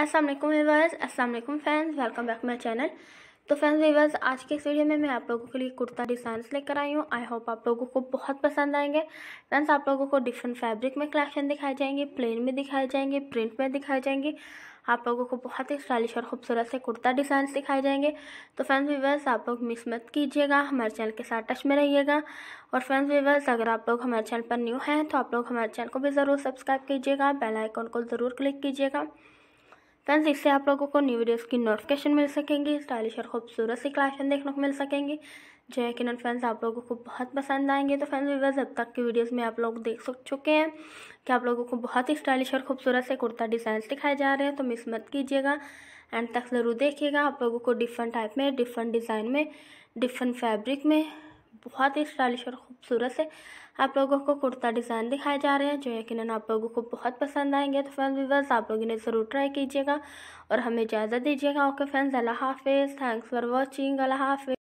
अस्सलाम वालेकुम वीवर्स अस्सलाम वालेकुम friends welcome back my channel तो फ्रेंड्स वीवर्स आज के इस वीडियो में मैं आप लोगों के लिए कुर्ता डिज़ाइन लेकर आई हूँ आई होप आप लोगों को बहुत पसंद आएंगे फ्रेंड्स आप लोगों को डिफरेंट फैब्रिक में कलेक्शन दिखाए जाएंगे प्लेन में दिखाए जाएंगे प्रिंट में दिखाए जाएंगे आप लोगों को बहुत ही स्टाइलिश और खूबसूरत से कुर्ता डिज़ाइन दिखाए जाएंगे तो फ्रेंड्स वीवर्स आप लोग मिस मत कीजिएगा हमारे चैनल के साथ टच में रहिएगा और फ्रेंड्स वीवर्स अगर आप लोग हमारे चैनल पर न्यू हैं तो आप लोग हमारे चैनल को भी ज़रूर सब्सक्राइब कीजिएगा बेल आइकॉन को ज़रूर क्लिक कीजिएगा फ्रेंड्स इससे आप लोगों को न्यू वीडियोस की नोटिफिकेशन मिल सकेंगी स्टाइलिश और खूबसूरत सी कलेक्शन देखने को मिल सकेंगी जो है किरण फ्रेंड्स आप लोगों को बहुत पसंद आएंगे तो फ्रेंड्स वीवर्स अब तक की वीडियोस में आप लोग देख सक चुके हैं कि आप लोगों को बहुत ही स्टाइलिश और खूबसूरत से कुर्ता डिज़ाइन दिखाए जा रहे हैं तो मिस मत कीजिएगा एंड तक ज़रूर देखिएगा आप लोगों को डिफरेंट टाइप में डिफरेंट डिज़ाइन में डिफरेंट फैब्रिक में बहुत ही स्टाइलिश और ख़ूबसूरत से आप लोगों को कुर्ता डिज़ाइन दिखाए जा रहे हैं जो यकीन आप लोगों को बहुत पसंद आएंगे तो फ्रेंड्स वीवर्स आप लोग इन्हें ज़रूर ट्राई कीजिएगा और हमें इजाज़त दीजिएगा ओके फ्रेंड्स अल्लाह हाफिज़ थैंक्स फॉर वॉचिंग अल्लाह हाफिज़